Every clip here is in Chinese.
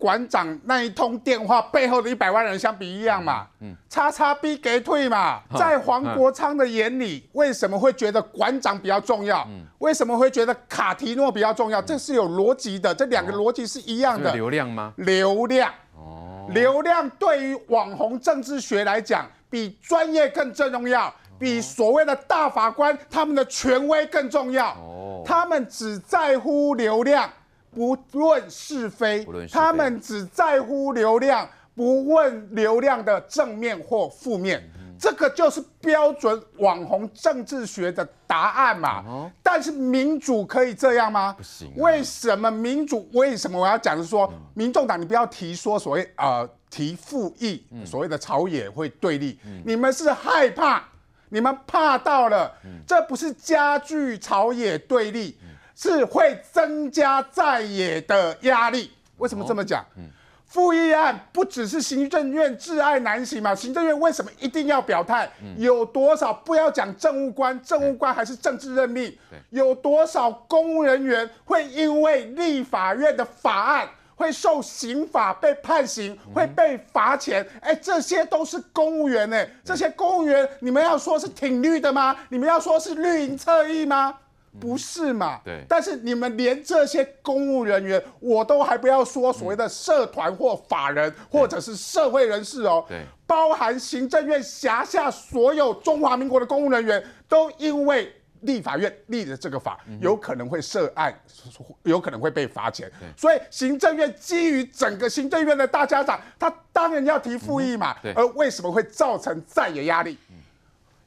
馆长那一通电话背后的一百万人相比一样嘛？嗯，叉叉 B 给退嘛？在黄国昌的眼里，为什么会觉得馆长比较重要？嗯，为什么会觉得卡提诺比较重要？这是有逻辑的，这两个逻辑是一样的。流量吗？流量哦，流量对于网红政治学来讲，比专业更正重要，比所谓的大法官他们的权威更重要。哦，他们只在乎流量。不论是非，他们只在乎流量，不问流量的正面或负面，这个就是标准网红政治学的答案嘛。但是民主可以这样吗？不行。为什么民主？为什么我要讲的说，民众党你不要提说所谓呃提复议，所谓的朝野会对立，你们是害怕，你们怕到了，这不是加剧朝野对立。是会增加在野的压力，为什么这么讲？嗯，复议案不只是行政院挚爱难行嘛，行政院为什么一定要表态？有多少不要讲政务官，政务官还是政治任命，有多少公务人员会因为立法院的法案会受刑法被判刑，会被罚钱？哎，这些都是公务员哎，这些公务员你们要说是挺绿的吗？你们要说是绿营侧翼吗？不是嘛？对，但是你们连这些公务人员，我都还不要说所谓的社团或法人，或者是社会人士哦。对，包含行政院辖下所有中华民国的公务人员，都因为立法院立的这个法，有可能会涉案，有可能会被罚钱。所以行政院基于整个行政院的大家长，他当然要提复议嘛。而为什么会造成再野压力？嗯，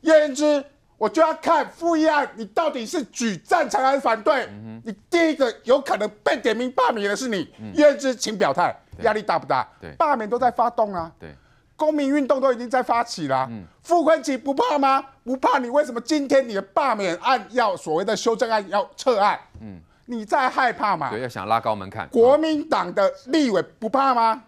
言之。我就要看复议案，你到底是举赞成还是反对？你第一个有可能被点名罢免的是你，叶之请表态，压力大不大？罢免都在发动啊，对，公民运动都已经在发起了，傅昆萁不怕吗？不怕，你为什么今天你的罢免案要所谓的修正案要撤案？嗯，你在害怕吗？对，要想拉高门槛，国民党的立委不怕吗？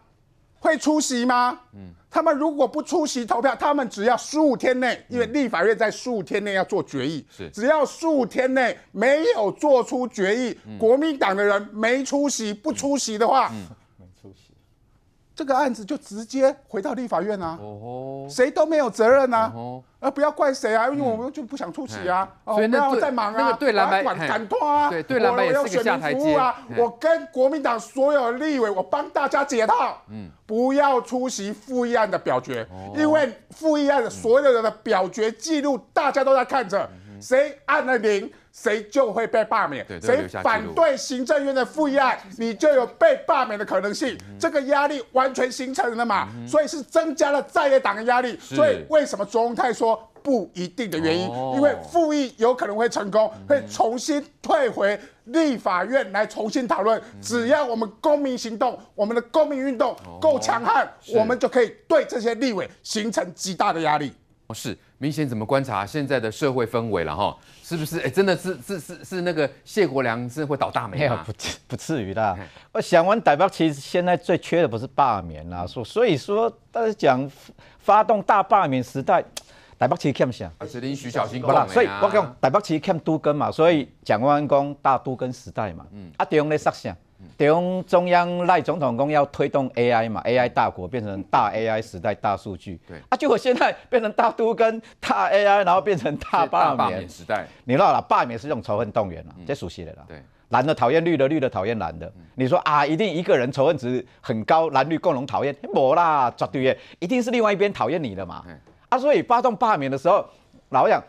会出席吗？嗯，他们如果不出席投票，他们只要十五天内，因为立法院在十五天内要做决议，是只要十五天内没有做出决议，国民党的人没出席不出席的话。这个案子就直接回到立法院啊，谁都没有责任啊，啊不要怪谁啊，因为我们就不想出席啊，不要再忙啊，管谈判啊，对，对，蓝白要选民服务啊，我跟国民党所有立委，我帮大家解套，嗯，不要出席复议案的表决，因为复议案的所有人的表决记录大家都在看着，谁按了零。谁就会被罢免？谁反对行政院的复议案，你就有被罢免的可能性。这个压力完全形成了嘛？所以是增加了在野党的压力。所以为什么卓荣泰说不一定的原因？因为复议有可能会成功，会重新退回立法院来重新讨论。只要我们公民行动，我们的公民运动够强悍，我们就可以对这些立委形成极大的压力。哦，是明显怎么观察现在的社会氛围了哈？是不是？哎，真的是，是是是那个谢国良是会倒大霉，啊？有不不至于的。我想完台北，其实现在最缺的不是罢免啦，说所以说，但是讲发动大罢免时代，台北其实看什么？还是林徐小新？不啦，所以我讲台北其实看都根嘛，所以讲完讲大都根时代嘛，嗯，啊，中央咧啥事？从中央赖总统公要推动 AI 嘛，AI 大国变成大 AI 时代，大数据。对啊，结果现在变成大都跟大 AI，然后变成大罢免时代。你知道了罢免是一种仇恨动员了，这熟悉的了。对蓝的讨厌绿的，绿的讨厌蓝的。你说啊，一定一个人仇恨值很高，蓝绿共同讨厌。没啦，绝对叶，一定是另外一边讨厌你的嘛。啊，所以发动罢免的时候，老讲，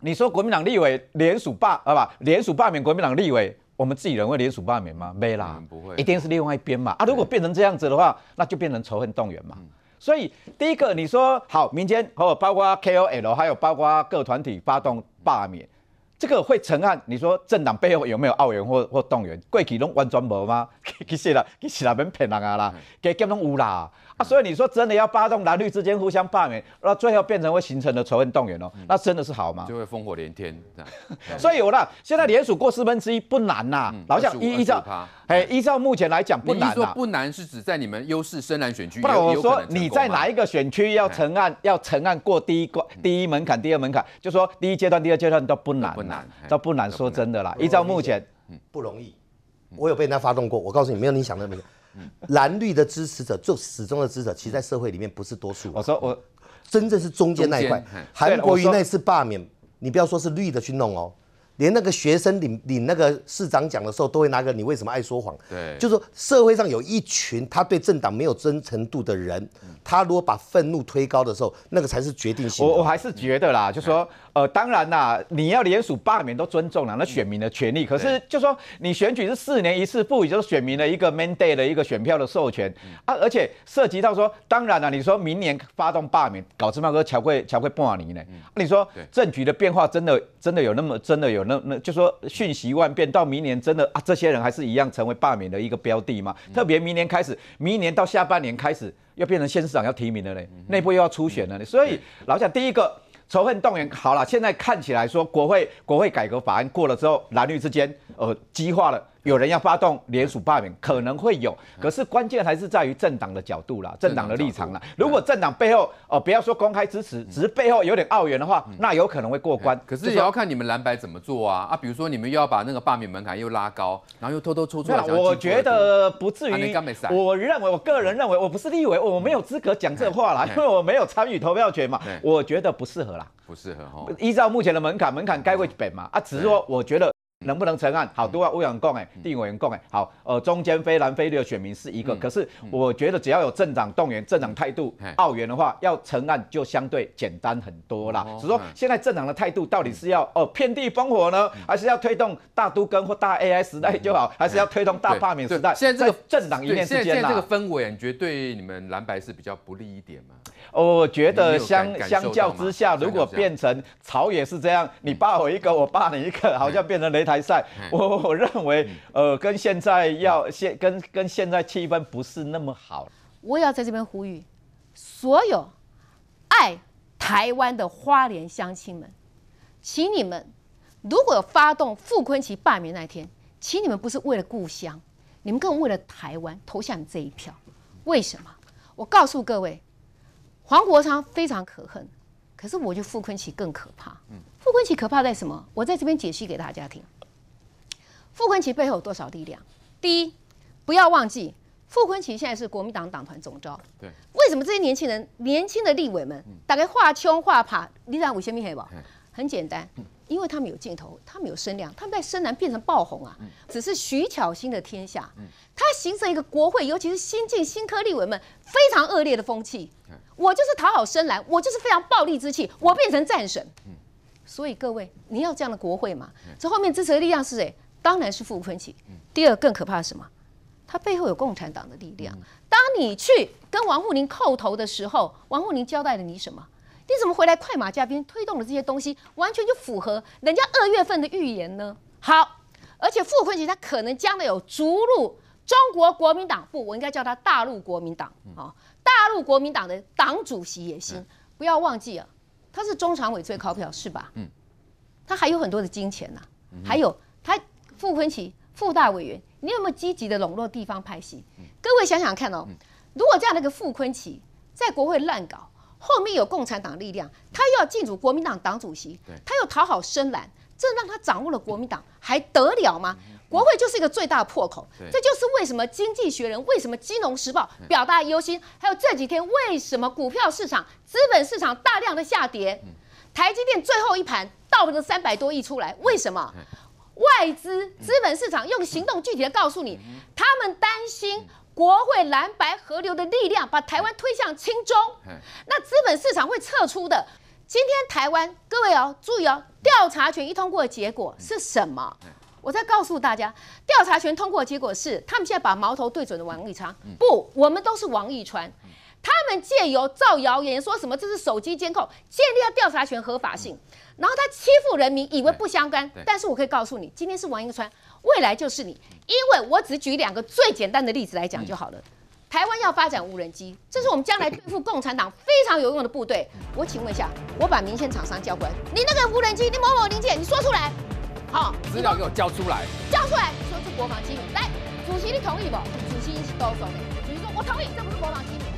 你说国民党立委联署罢啊不联署罢免国民党立委。我们自己人会联署罢免吗？没啦，不会，一定是另外一边嘛。啊，如果变成这样子的话，那就变成仇恨动员嘛。所以第一个，你说好，民间和包括 KOL 还有包括各团体发动罢免。这个会成案？你说政党背后有没有澳援或或动员？过去拢完全无吗？其实啦，其实啦，边骗人啊啦，阶级拢有啦。啊，所以你说真的要发动蓝绿之间互相罢免，那最后变成会形成的仇恨动员哦，那真的是好吗？就会烽火连天 所以有了，现在联署过四分之一不难呐，老蒋一一照。哎，依照目前来讲不难啦。不难是指在你们优势深蓝选区，不然我说你在哪一个选区要承案，要承案过第一关、第一门槛、第二门槛，就说第一阶段、第二阶段都不难，不难，都不难。说真的啦，依照目前不容易。我有被人家发动过，我告诉你，没有你想的那么难。蓝绿的支持者，就始终的支持者，其实在社会里面不是多数。我说我真正是中间那一块，韩国瑜那次罢免，你不要说是绿的去弄哦。连那个学生领领那个市长奖的时候，都会拿个你为什么爱说谎？对，就是说社会上有一群他对政党没有真诚度的人，他如果把愤怒推高的时候，那个才是决定性。我我还是觉得啦，就是说，呃，当然啦，你要连署罢免都尊重了那选民的权利，可是就说你选举是四年一次，不也就是选民的一个 m a n day 的一个选票的授权啊？而且涉及到说，当然啦，你说明年发动罢免搞芝麻哥乔贵乔贵布瓦呢？你说政局的变化真的真的有那么真的有？那那就说瞬息万变，到明年真的啊，这些人还是一样成为罢免的一个标的嘛？特别明年开始，明年到下半年开始，又变成县市长要提名了嘞，内部又要初选了。嘞，所以老蒋第一个仇恨动员好了，现在看起来说国会国会改革法案过了之后，蓝绿之间呃激化了。有人要发动联署罢免，可能会有，可是关键还是在于政党的角度啦，政党的立场啦。如果政党背后，哦，不要说公开支持，只是背后有点奥援的话，那有可能会过关。可是也要看你们蓝白怎么做啊啊！比如说你们要把那个罢免门槛又拉高，然后又偷偷抽出来。我觉得不至于，我认为我个人认为，我不是立委，我没有资格讲这话啦，因为我没有参与投票权嘛。我觉得不适合啦，不适合哈。依照目前的门槛，门槛该会本嘛？啊，只是说我觉得。能不能成案？好多啊，欧阳共哎，地委员共哎，好，呃，中间非蓝非绿的选民是一个，可是我觉得只要有政党动员，政党态度，澳元的话要成案就相对简单很多啦。只、以说现在政党的态度到底是要哦遍地烽火呢，还是要推动大都跟或大 AI 时代就好，还是要推动大罢免时代？现在这个政党一念之间，啦。这个氛围得对你们蓝白是比较不利一点吗？我觉得相相较之下，如果变成朝也是这样，你罢我一个，我罢你一个，好像变成雷。台赛，我我认为，呃，跟现在要现跟跟现在气氛不是那么好。我要在这边呼吁，所有爱台湾的花莲乡亲们，请你们如果发动傅坤奇罢免那天，请你们不是为了故乡，你们更为了台湾投下你这一票。为什么？我告诉各位，黄国昌非常可恨，可是我觉得傅坤奇更可怕。傅坤奇可怕在什么？我在这边解析给大家听。傅昆奇背后有多少力量？第一，不要忘记，傅昆奇现在是国民党党团总召。对，为什么这些年轻人、年轻的立委们，大概画圈画盘，你知道为什么吗？很，简单，因为他们有镜头，他们有声量，他们在深蓝变成爆红啊。只是徐巧芯的天下，他形成一个国会，尤其是新进新科立委们非常恶劣的风气。我就是讨好深蓝，我就是非常暴力之气，我变成战神。所以各位，你要这样的国会吗？这后面支持的力量是谁？当然是傅昆萁。第二更可怕的什么？他背后有共产党的力量。当你去跟王沪宁叩头的时候，王沪宁交代了你什么？你怎么回来快马加鞭推动了这些东西？完全就符合人家二月份的预言呢。好，而且傅昆萁他可能将来有逐入中国国民党，不，我应该叫他大陆国民党啊。大陆国民党的党主席野心，不要忘记啊，他是中常委最高票是吧？嗯。他还有很多的金钱呐，还有他。傅昆萁、傅大委员，你有没有积极的笼络地方派系？各位想想看哦，如果这样的一个傅昆萁在国会乱搞，后面有共产党力量，他又要进入国民党党主席，他又讨好深蓝，这让他掌握了国民党，还得了吗？国会就是一个最大的破口，这就是为什么《经济学人》为什么《金融时报》表达忧心，还有这几天为什么股票市场、资本市场大量的下跌，台积电最后一盘倒了三百多亿出来，为什么？外资资本市场用行动具体的告诉你，他们担心国会蓝白河流的力量把台湾推向亲中，那资本市场会撤出的。今天台湾各位哦，注意哦，调查权一通过的结果是什么？我再告诉大家，调查权通过的结果是，他们现在把矛头对准了王立昌。不，我们都是王立川。他们借由造谣言，说什么这是手机监控，建立了调查权合法性，然后他欺负人民，以为不相干。但是我可以告诉你，今天是王一川，未来就是你。因为我只举两个最简单的例子来讲就好了。台湾要发展无人机，这是我们将来对付共产党非常有用的部队。我请问一下，我把明线厂商叫过来，你那个无人机，你某某零件，你说出来，好，资料给我交出来，交出来，说是国防机密。来，主席你同意不？主席一起都官的，主席说我同意，这不是国防机密。